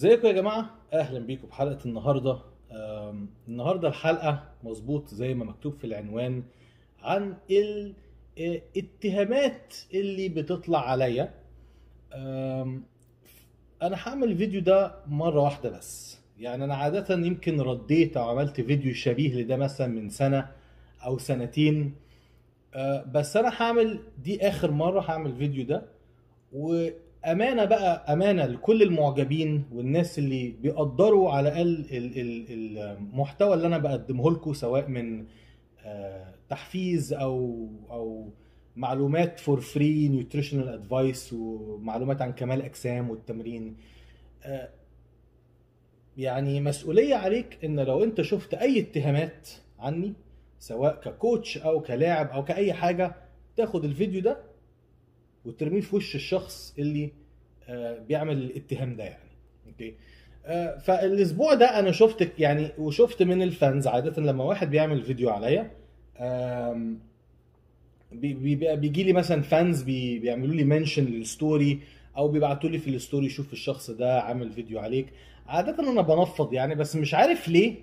ازيكم يا جماعه اهلا بيكم بحلقه النهارده النهارده الحلقه مظبوط زي ما مكتوب في العنوان عن الاتهامات آه، اللي بتطلع عليا انا هعمل الفيديو ده مره واحده بس يعني انا عاده يمكن رديت او عملت فيديو شبيه لده مثلا من سنه او سنتين آه، بس انا هعمل دي اخر مره هعمل الفيديو ده امانه بقى امانه لكل المعجبين والناس اللي بيقدروا على الاقل المحتوى اللي انا بقدمه لكم سواء من آه، تحفيز او او معلومات فور فري نيوتريشنال ادفايس ومعلومات عن كمال اجسام والتمرين آه، يعني مسؤوليه عليك ان لو انت شفت اي اتهامات عني سواء ككوتش او كلاعب او كاي حاجه تاخد الفيديو ده وترميه في وش الشخص اللي آه، بيعمل الاتهام ده يعني اوكي آه، فالاسبوع ده انا شفت يعني وشفت من الفانز عاده لما واحد بيعمل فيديو عليا بيجي لي مثلا فانز بيعملوا لي منشن للستوري او بيبعتوا لي في الستوري شوف الشخص ده عامل فيديو عليك عاده انا بنفض يعني بس مش عارف ليه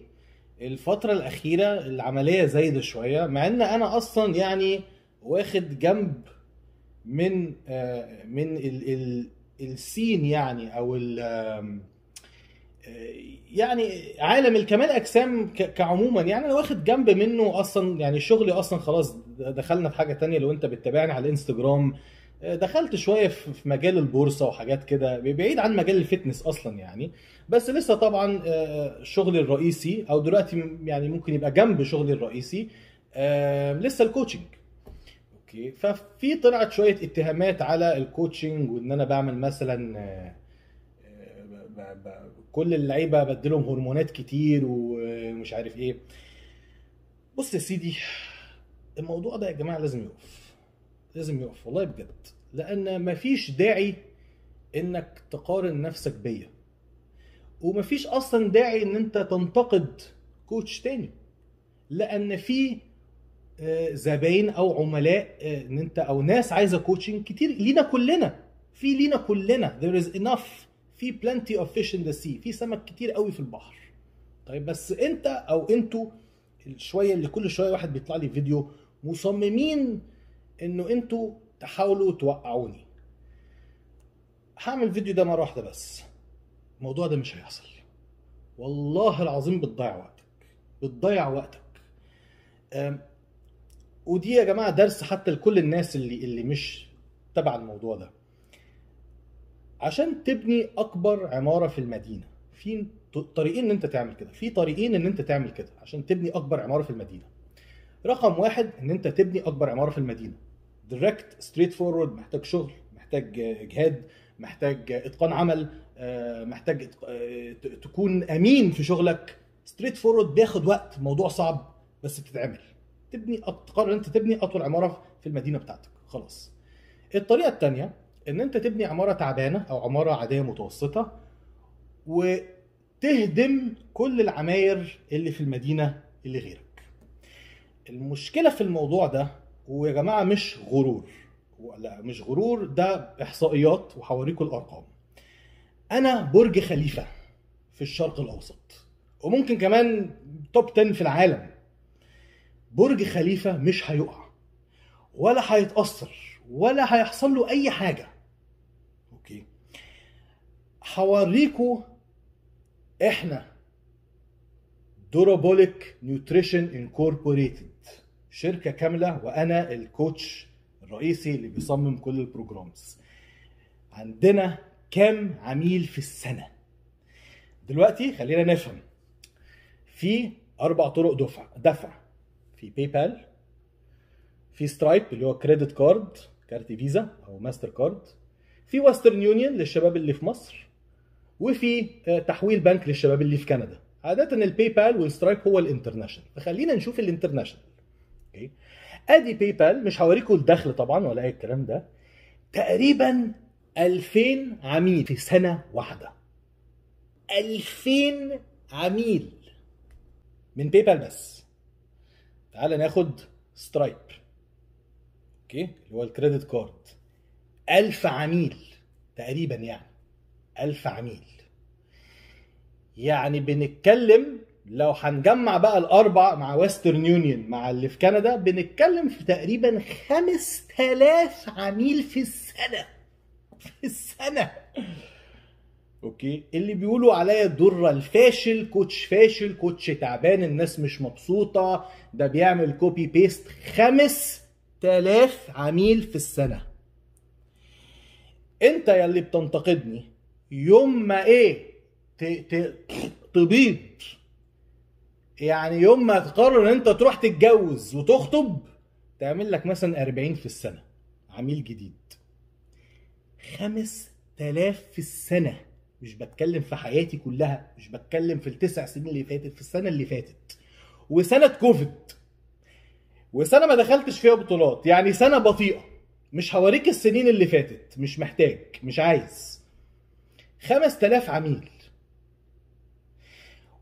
الفتره الاخيره العمليه زايده شويه مع ان انا اصلا يعني واخد جنب من آه، من ال السين يعني او ال يعني عالم الكمال اجسام كعموما يعني انا واخد جنب منه اصلا يعني شغلي اصلا خلاص دخلنا في حاجه تانية لو انت بتتابعني على الانستجرام دخلت شويه في مجال البورصه وحاجات كده بعيد عن مجال الفتنس اصلا يعني بس لسه طبعا آه، شغلي الرئيسي او دلوقتي يعني ممكن يبقى جنب شغلي الرئيسي آه، لسه الكوتشنج اوكي ففي طلعت شويه اتهامات على الكوتشنج وان انا بعمل مثلا آه، آه، كل اللعيبه بدلهم هرمونات كتير ومش عارف ايه بص يا سيدي الموضوع ده يا جماعه لازم يقف لازم يقف والله بجد لان مفيش داعي انك تقارن نفسك بيا ومفيش اصلا داعي ان انت تنتقد كوتش تاني لان في آه، زباين او عملاء آه، ان انت او ناس عايزه كوتشنج كتير لينا كلنا في لينا كلنا there is enough في plenty of fish in the sea في سمك كتير قوي في البحر طيب بس انت او انتوا شويه اللي كل شويه واحد بيطلع لي فيديو مصممين انه انتوا تحاولوا توقعوني هعمل فيديو ده مره واحده بس الموضوع ده مش هيحصل والله العظيم بتضيع وقتك بتضيع وقتك ودي يا جماعه درس حتى لكل الناس اللي اللي مش تبع الموضوع ده عشان تبني اكبر عماره في المدينه في طريقين ان انت تعمل كده في طريقين ان انت تعمل كده عشان تبني اكبر عماره في المدينه رقم واحد ان انت تبني اكبر عماره في المدينه دايركت ستريت فورورد محتاج شغل محتاج اجهاد محتاج اتقان عمل آه، محتاج آه، تكون امين في شغلك ستريت فورورد بياخد وقت موضوع صعب بس بتتعمل تبني تقرر انت تبني اطول عماره في المدينه بتاعتك خلاص الطريقه الثانيه ان انت تبني عماره تعبانه او عماره عاديه متوسطه وتهدم كل العماير اللي في المدينه اللي غيرك المشكله في الموضوع ده ويا جماعه مش غرور ولا مش غرور ده احصائيات وهوريكم الارقام انا برج خليفه في الشرق الاوسط وممكن كمان توب 10 في العالم برج خليفة مش هيقع ولا هيتأثر ولا هيحصل له أي حاجة أوكي هوريكوا إحنا دورابوليك نيوتريشن انكوربوريتد شركة كاملة وأنا الكوتش الرئيسي اللي بيصمم كل البروجرامز عندنا كام عميل في السنة دلوقتي خلينا نفهم في أربع طرق دفع دفع في باي بال في سترايب اللي هو كريدت كارد كارت فيزا او ماستر كارد في وسترن يونيون للشباب اللي في مصر وفي آه، تحويل بنك للشباب اللي في كندا عاده الباي بال والسترايب هو الانترناشونال فخلينا نشوف الانترناشونال اوكي ادي باي بال مش هوريكم الدخل طبعا ولا اي الكلام ده تقريبا 2000 عميل في سنه واحده 2000 عميل من باي بال بس تعال ناخد سترايب اوكي اللي هو الكريدت كارد 1000 عميل تقريبا يعني 1000 عميل يعني بنتكلم لو هنجمع بقى الاربع مع ويسترن يونيون مع اللي في كندا بنتكلم في تقريبا 5000 عميل في السنه في السنه اوكي اللي بيقولوا عليا الدره الفاشل كوتش فاشل كوتش تعبان الناس مش مبسوطه ده بيعمل كوبي بيست 5000 عميل في السنه انت يا اللي بتنتقدني يوم ما ايه تبيض يعني يوم ما تقرر ان انت تروح تتجوز وتخطب تعمل لك مثلا 40 في السنه عميل جديد 5000 في السنه مش بتكلم في حياتي كلها مش بتكلم في التسع سنين اللي فاتت في السنه اللي فاتت وسنه كوفيد وسنه ما دخلتش فيها بطولات يعني سنه بطيئه مش هوريك السنين اللي فاتت مش محتاج مش عايز 5000 عميل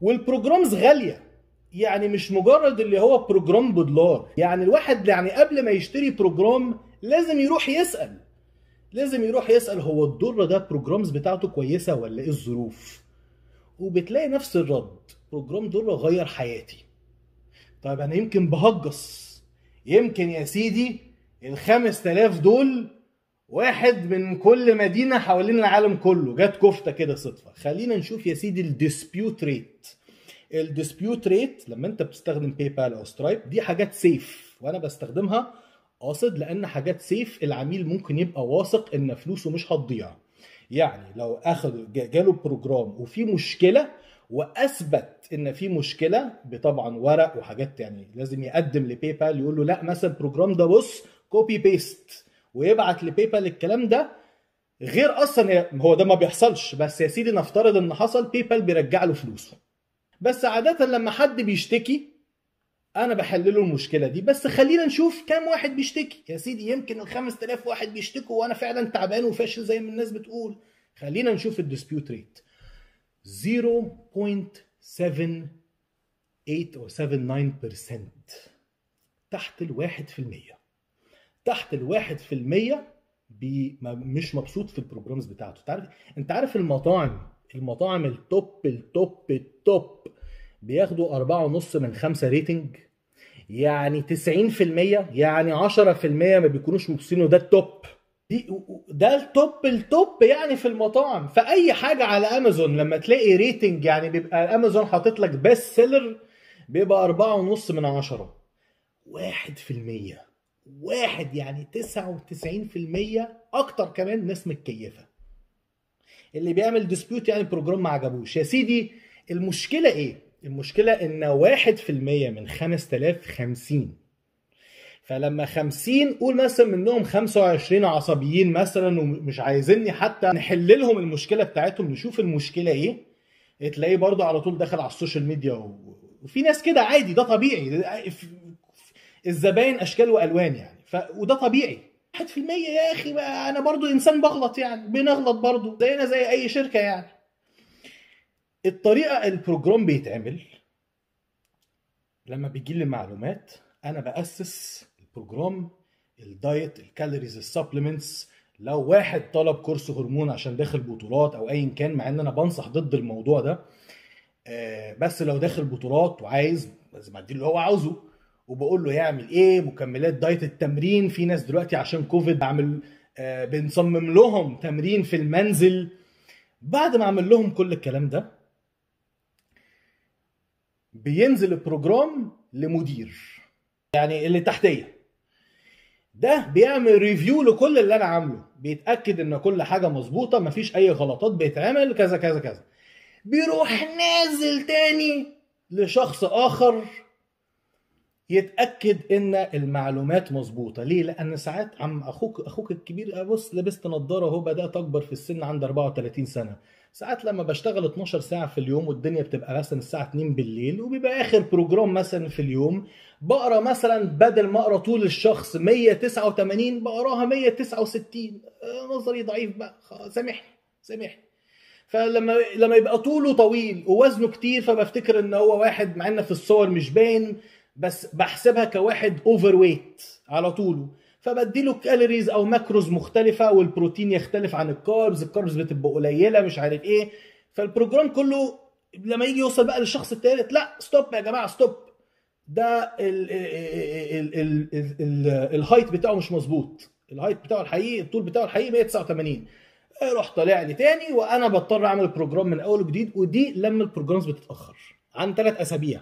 والبروجرامز غاليه يعني مش مجرد اللي هو بروجرام بدولار يعني الواحد يعني قبل ما يشتري بروجرام لازم يروح يسال لازم يروح يسال هو الدرة ده البروجرامز بتاعته كويسه ولا ايه الظروف وبتلاقي نفس الرد بروجرام دره غير حياتي طيب انا يمكن بهجص يمكن يا سيدي ال 5000 دول واحد من كل مدينة حوالين العالم كله جت كفتة كده صدفة خلينا نشوف يا سيدي الديسبيوت ريت الديسبيوت ريت لما انت بتستخدم باي بال او سترايب دي حاجات سيف وانا بستخدمها قاصد لان حاجات سيف العميل ممكن يبقى واثق ان فلوسه مش هتضيع يعني لو اخذ جاله بروجرام وفي مشكله واثبت ان في مشكله بطبعا ورق وحاجات يعني لازم يقدم لباي بال يقول له لا مثلا البروجرام ده بص كوبي بيست ويبعت لباي بال الكلام ده غير اصلا هو ده ما بيحصلش بس يا سيدي نفترض ان حصل باي بال بيرجع له فلوسه بس عاده لما حد بيشتكي انا بحلله المشكله دي بس خلينا نشوف كام واحد بيشتكي يا سيدي يمكن ال 5000 واحد بيشتكوا وانا فعلا تعبان وفاشل زي ما الناس بتقول خلينا نشوف الديسبيوت ريت 0.78 او 79% تحت ال 1% تحت ال 1% بي مش مبسوط في البروجرامز بتاعته تعرف انت عارف المطاعم المطاعم التوب التوب التوب بياخدوا أربعة ونص من خمسة ريتنج يعني 90% يعني 10% ما بيكونوش مبسوطين وده التوب دي ده التوب التوب يعني في المطاعم فاي حاجه على امازون لما تلاقي ريتنج يعني بيبقى امازون حاطط لك بيست سيلر بيبقى أربعة ونص من عشرة واحد في المية واحد يعني تسعة وتسعين في المية أكتر كمان ناس متكيفة اللي بيعمل ديسبيوت يعني بروجرام ما عجبوش يا سيدي المشكلة إيه؟ المشكلة ان واحد في المية من خمس تلاف خمسين فلما خمسين قول مثلا منهم خمسة وعشرين عصبيين مثلا ومش عايزيني حتى نحل لهم المشكلة بتاعتهم نشوف المشكلة ايه تلاقيه برضه على طول داخل على السوشيال ميديا و... وفي ناس كده عادي ده طبيعي الزباين اشكال والوان يعني ف... وده طبيعي 1% يا اخي انا برضو انسان بغلط يعني بنغلط برضو زينا زي اي شركه يعني الطريقه البروجرام بيتعمل لما بيجي لي معلومات انا باسس البروجرام الدايت الكالوريز السبلمنتس لو واحد طلب كورس هرمون عشان داخل بطولات او ايا كان مع ان انا بنصح ضد الموضوع ده آه، بس لو داخل بطولات وعايز لازم اديله اللي هو عاوزه وبقول له يعمل ايه مكملات دايت التمرين في ناس دلوقتي عشان كوفيد بعمل آه، بنصمم لهم تمرين في المنزل بعد ما اعمل لهم كل الكلام ده بينزل البروجرام لمدير يعني اللي تحتيه ده بيعمل ريفيو لكل اللي انا عامله بيتاكد ان كل حاجه مظبوطه مفيش اي غلطات بيتعمل كذا كذا كذا بيروح نازل تاني لشخص اخر يتاكد ان المعلومات مظبوطه ليه لان ساعات عم اخوك اخوك الكبير بص لبست نظاره اهو بدات اكبر في السن عند 34 سنه ساعات لما بشتغل 12 ساعه في اليوم والدنيا بتبقى مثلا الساعه 2 بالليل وبيبقى اخر بروجرام مثلا في اليوم بقرا مثلا بدل ما اقرا طول الشخص 189 بقراها 169 آه، نظري ضعيف بقى سامحني سامحني فلما لما يبقى طوله طويل ووزنه كتير فبفتكر ان هو واحد مع ان في الصور مش باين بس بحسبها كواحد اوفر ويت على طوله فبديله كالوريز او ماكروز مختلفه والبروتين يختلف عن الكاربز الكاربز بتبقى قليله مش عارف ايه فالبروجرام كله لما يجي يوصل بقى للشخص الثالث لا ستوب يا جماعه ستوب ده الهايت بتاعه مش مظبوط الهايت بتاعه الحقيقي الطول بتاعه الحقيقي 189 آه، روح طالع لي تاني وانا بضطر اعمل بروجرام من اول وجديد ودي لما البروجرامز بتتاخر عن ثلاث اسابيع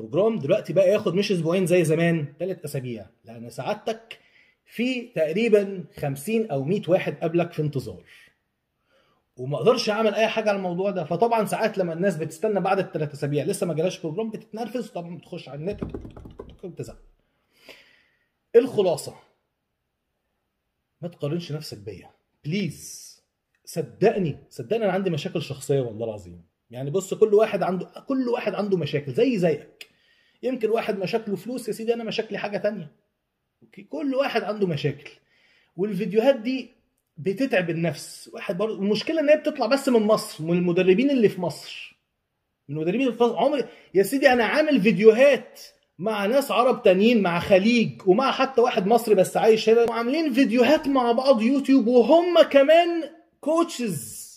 البروجرام دلوقتي بقى ياخد مش اسبوعين زي زمان ثلاث اسابيع لان سعادتك في تقريبا 50 او 100 واحد قبلك في انتظار وما اقدرش اعمل اي حاجه على الموضوع ده فطبعا ساعات لما الناس بتستنى بعد الثلاث اسابيع لسه ما جالهاش بروجرام بتتنرفز طبعا بتخش على النت بتزعل الخلاصه ما تقارنش نفسك بيا بليز صدقني صدقني انا عندي مشاكل شخصيه والله العظيم يعني بص كل واحد عنده كل واحد عنده مشاكل زي زيك يمكن واحد مشاكله فلوس يا سيدي انا مشاكلي حاجه تانية اوكي كل واحد عنده مشاكل والفيديوهات دي بتتعب النفس واحد برضه المشكله ان هي بتطلع بس من مصر من المدربين اللي في مصر من المدربين في مصر عمري يا سيدي انا عامل فيديوهات مع ناس عرب تانيين مع خليج ومع حتى واحد مصري بس عايش هنا وعاملين فيديوهات مع بعض يوتيوب وهم كمان كوتشز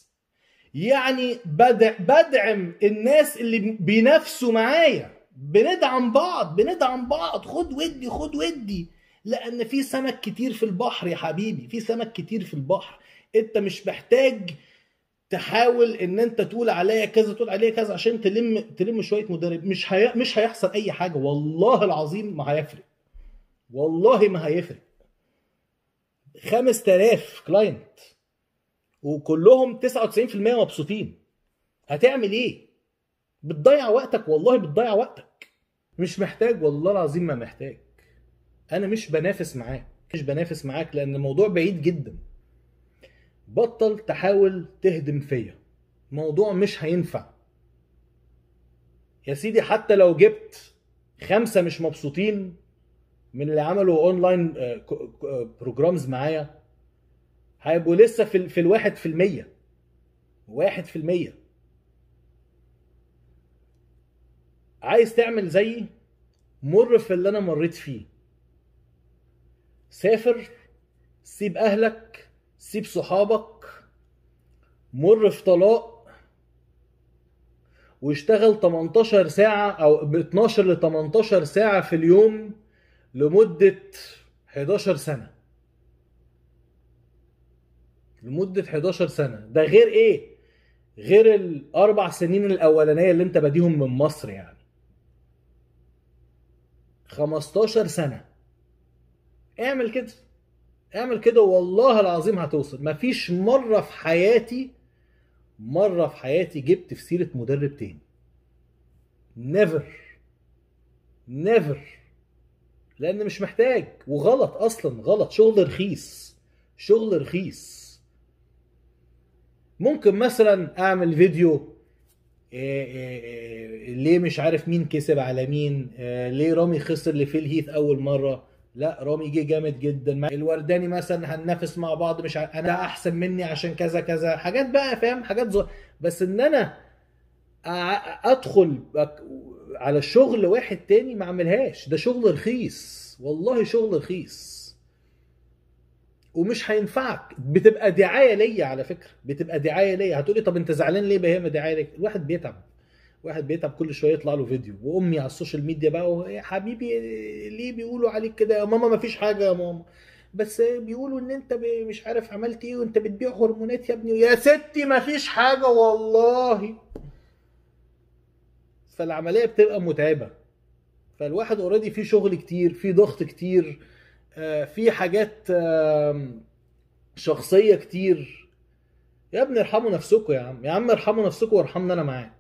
يعني بدع بدعم الناس اللي بينافسوا معايا بندعم بعض بندعم بعض خد ودي خد ودي لان في سمك كتير في البحر يا حبيبي في سمك كتير في البحر انت مش محتاج تحاول ان انت تقول عليا كذا تقول عليا كذا عشان تلم تلم شويه مدرب مش هي... مش هيحصل اي حاجه والله العظيم ما هيفرق والله ما هيفرق 5000 كلاينت وكلهم 99% مبسوطين هتعمل ايه بتضيع وقتك والله بتضيع وقتك مش محتاج والله العظيم ما محتاج انا مش بنافس معاك مش بنافس معاك لان الموضوع بعيد جدا بطل تحاول تهدم فيا الموضوع مش هينفع يا سيدي حتى لو جبت خمسة مش مبسوطين من اللي عملوا اونلاين آه، آه، بروجرامز معايا هيبقوا لسه في, في الواحد في المية واحد في المية عايز تعمل زيي مر في اللي انا مريت فيه سافر سيب اهلك سيب صحابك مر في طلاق واشتغل 18 ساعة أو ب 12 ل 18 ساعة في اليوم لمدة 11 سنة لمده 11 سنه ده غير ايه؟ غير الاربع سنين الاولانيه اللي انت باديهم من مصر يعني 15 سنه اعمل كده اعمل كده والله العظيم هتوصل مفيش مره في حياتي مره في حياتي جبت في سيره مدرب تاني نيفر نيفر لان مش محتاج وغلط اصلا غلط شغل رخيص شغل رخيص ممكن مثلا اعمل فيديو إيه، إيه، إيه، ليه مش عارف مين كسب على مين ليه رامي خسر لفيل هيث اول مره لا رامي جه جامد جدا الورداني مثلا هننافس مع بعض مش عارف انا احسن مني عشان كذا كذا حاجات بقى فاهم حاجات ز... بس ان انا ادخل على الشغل واحد تاني ما اعملهاش ده شغل رخيص والله شغل رخيص ومش هينفعك بتبقى دعايه ليا على فكره بتبقى دعايه ليا هتقولي طب انت زعلان ليه بهي دعايه ليك الواحد بيتعب واحد بيتعب كل شويه يطلع له فيديو وامي على السوشيال ميديا بقى يا حبيبي ليه بيقولوا عليك كده يا ماما ما فيش حاجه يا ماما بس بيقولوا ان انت مش عارف عملت ايه وانت بتبيع هرمونات يا ابني يا ستي ما فيش حاجه والله فالعمليه بتبقى متعبه فالواحد اوريدي في شغل كتير في ضغط كتير آه، في حاجات شخصيه كتير يا ابني ارحموا نفسكم يا عم يا عم ارحموا نفسكم وارحمنا انا معاك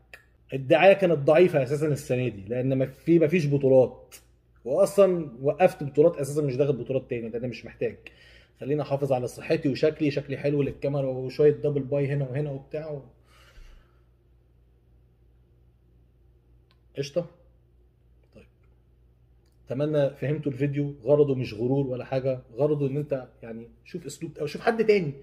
الدعايه كانت ضعيفه اساسا السنه دي لان في مفيش بطولات واصلا وقفت بطولات اساسا مش داخل بطولات تاني ده انا مش محتاج خليني احافظ على صحتي وشكلي شكلي حلو للكاميرا وشويه دبل باي هنا وهنا وبتاع و... قشطه اتمنى فهمتوا الفيديو غرضه مش غرور ولا حاجه غرضه ان انت يعني شوف اسلوب او شوف حد تاني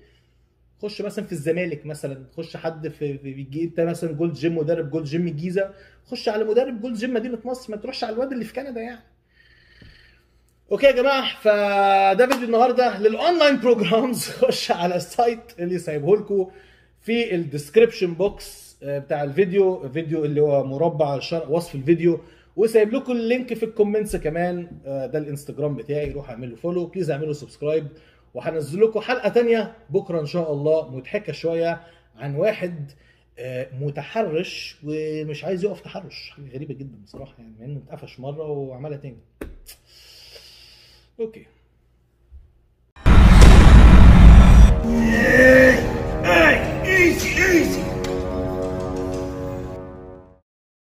خش مثلا في الزمالك مثلا خش حد في, في انت مثلا جولد جيم مدرب جولد جيم الجيزه خش على مدرب جولد جيم مدينه نصر ما تروحش على الواد اللي في كندا يعني اوكي يا جماعه فده فيديو النهارده للاونلاين بروجرامز خش على السايت اللي سايبه لكم في الديسكربشن بوكس آه، بتاع الفيديو الفيديو اللي هو مربع وصف الفيديو وسايب لكم اللينك في الكومنتس كمان آه، ده الانستجرام بتاعي روح اعمل له فولو بليز اعملوا سبسكرايب وهنزل لكم حلقه تانية بكره ان شاء الله مضحكه شويه عن واحد آه، متحرش ومش عايز يقف تحرش حاجه غريبه جدا بصراحه يعني مع انه اتقفش مره وعملها تاني اوكي Easy, easy!